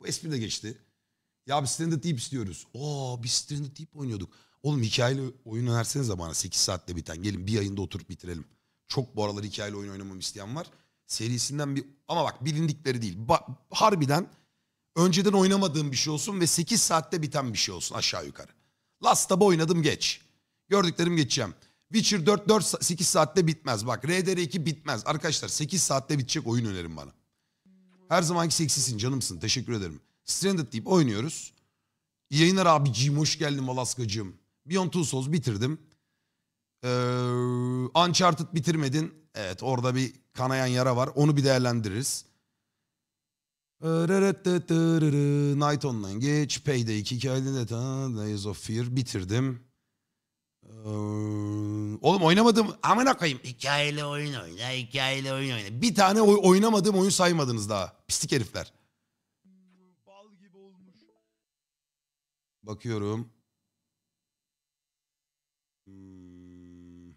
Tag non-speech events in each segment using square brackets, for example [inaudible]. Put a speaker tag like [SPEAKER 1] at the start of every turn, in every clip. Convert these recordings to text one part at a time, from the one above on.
[SPEAKER 1] Bu espri de geçti. Ya biz Stranded Deep istiyoruz. Oo biz Stranded Deep oynuyorduk. Oğlum hikayeli oyun önersenize bana 8 saatte biten. Gelin bir ayında oturup bitirelim. Çok bu aralar hikayeli oyun oynamamı isteyen var. Serisinden bir ama bak bilindikleri değil. Ba harbiden önceden oynamadığım bir şey olsun ve 8 saatte biten bir şey olsun aşağı yukarı. Last Tab'ı oynadım geç. Gördüklerim geçeceğim. Witcher 4, 4 8 saatte bitmez. Bak RDR2 bitmez. Arkadaşlar 8 saatte bitecek oyun önerim bana. Her zamanki seksisin canımsın teşekkür ederim. Stranded deyip oynuyoruz. İyi yayınlar abiciğim hoş geldin Valaskacığım. Beyond Two Souls bitirdim. Ee, Uncharted bitirmedin. Evet orada bir kanayan yara var. Onu bir değerlendiririz. Ee, Night Online geç. Payday 2 hikayede de Days of Fear bitirdim. Ee, Oğlum oynamadım. Amına koyayım. Hikayeli oyun oyna. Hikayeli oyun oyna. Bir tane oy oynamadığım oyun saymadınız daha. Pislik herifler. Bal gibi olmuş. Bakıyorum. Hmm.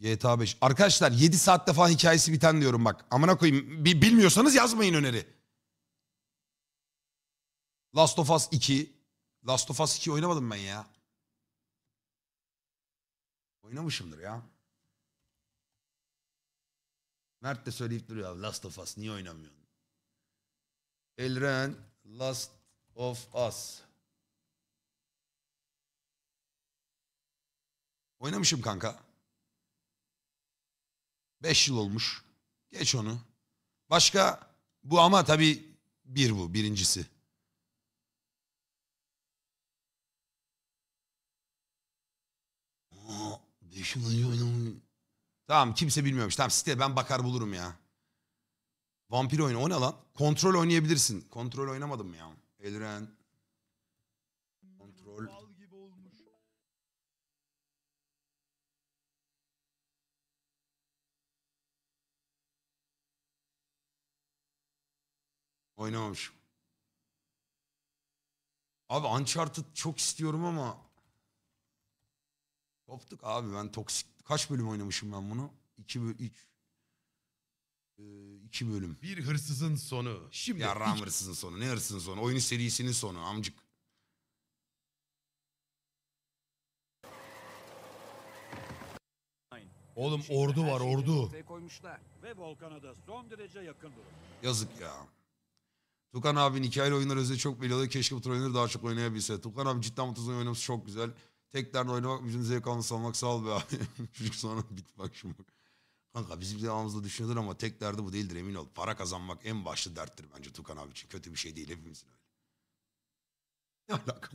[SPEAKER 1] GTA 5. Arkadaşlar 7 saatte falan hikayesi biten diyorum bak. Amına koyayım. B bilmiyorsanız yazmayın öneri. Last of Us 2. Last of Us 2 oynamadım ben ya. Oynamışımdır ya. Mert de söyleyip duruyor abi Last of Us niye oynamıyorsun? Elren Last of Us. Oynamışım kanka. Beş yıl olmuş. Geç onu. Başka bu ama tabii bir bu birincisi. Tamam kimse bilmiyormuş. Tamam site ben bakar bulurum ya. Vampir oyunu o ne lan? Kontrol oynayabilirsin. Kontrol oynamadım ya. Elren. Kontrol. Oynamamışım. Abi Uncharted çok istiyorum ama Koptuk abi ben toksik. Kaç bölüm oynamışım ben bunu? 2 üç 3. Ee, 2 bölüm. Bir hırsızın sonu. Şimdi Ya ram hırsızın sonu. Ne hırsızın sonu? Oyun serisinin sonu amcık. Oğlum ordu var ordu. koymuşlar. Ve volkana da son derece yakın durum. Yazık ya. Tukan abinin hikayeli oyunları özel çok belli oluyor. Keşke bu tür oyunları daha çok oynayabilse. Tukan abi cidden bu tür oynaması çok güzel. Tekrar oynamak bizim zevk alını salmak sağ ol be abi. [laughs] Çocuk sonra [laughs] bit bak şu bak. Kanka bizim devamımızda düşünülür ama tek derdi bu değildir emin ol. Para kazanmak en başlı derttir bence Tukan abi için. Kötü bir şey değil hepimizin öyle. Ne alaka?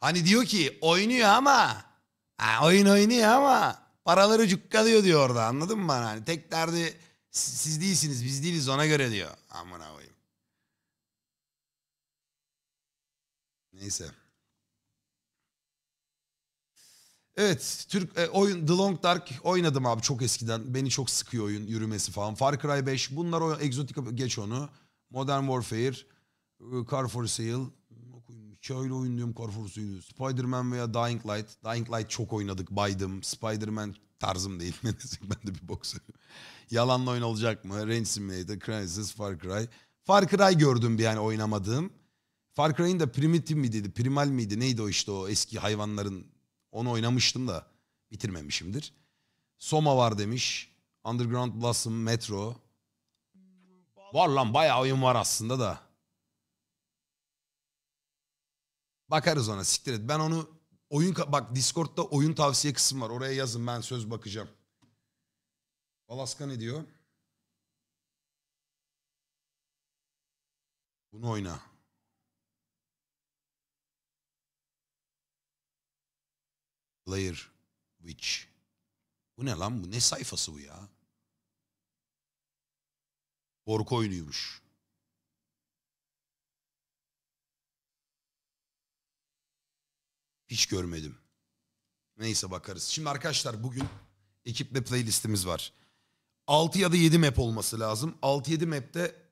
[SPEAKER 1] hani diyor ki oynuyor ama ha, oyun oynuyor ama paraları cukkalıyor diyor orada anladın mı? Hani tek derdi siz değilsiniz biz değiliz ona göre diyor. Aman avayım. Neyse. Evet Türk e, oyun The Long Dark oynadım abi çok eskiden. Beni çok sıkıyor oyun yürümesi falan. Far Cry 5 bunlar o egzotik geç onu. Modern Warfare, e, Car for Sale. Şöyle oyun diyorum Car for Sale. Spider-Man veya Dying Light. Dying Light çok oynadık baydım. Spider-Man tarzım değil. [laughs] Ne ben de bir boksörüm. Yalanla oyun olacak mı? Range Simulator, Crysis, Far Cry. Far Cry gördüm bir yani oynamadığım. Far Cry'in de primitif miydi, primal miydi neydi o işte o eski hayvanların onu oynamıştım da bitirmemişimdir. Soma var demiş. Underground Blossom, Metro. Var lan bayağı oyun var aslında da. Bakarız ona siktir et. Ben onu oyun bak Discord'da oyun tavsiye kısım var. Oraya yazın ben söz bakacağım. Alaska ne diyor? Bunu oyna. Player Witch. Bu ne lan bu? Ne sayfası bu ya? Korku oyunuymuş. Hiç görmedim. Neyse bakarız. Şimdi arkadaşlar bugün ekiple playlistimiz var. 6 ya da 7 map olması lazım. 6-7 map'te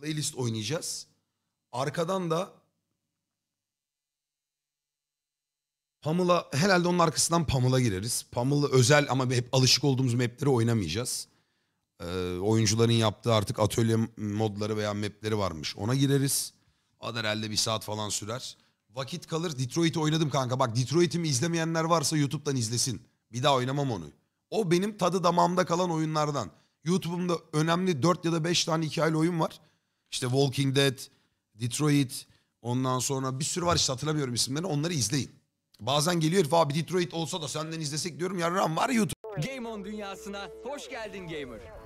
[SPEAKER 1] playlist oynayacağız. Arkadan da Pamula, herhalde onun arkasından pamula gireriz. Pamula özel ama hep alışık olduğumuz mapleri oynamayacağız. Ee, oyuncuların yaptığı artık atölye modları veya mapleri varmış. Ona gireriz. O da herhalde bir saat falan sürer. Vakit kalır. Detroit'i oynadım kanka. Bak Detroit'imi izlemeyenler varsa YouTube'dan izlesin. Bir daha oynamam onu. O benim tadı damağımda kalan oyunlardan. YouTube'umda önemli 4 ya da 5 tane hikayeli oyun var. İşte Walking Dead, Detroit, ondan sonra bir sürü var işte hatırlamıyorum isimlerini. Onları izleyin. Bazen geliyor herif abi Detroit olsa da senden izlesek diyorum yarram var YouTube. Game On dünyasına hoş geldin gamer.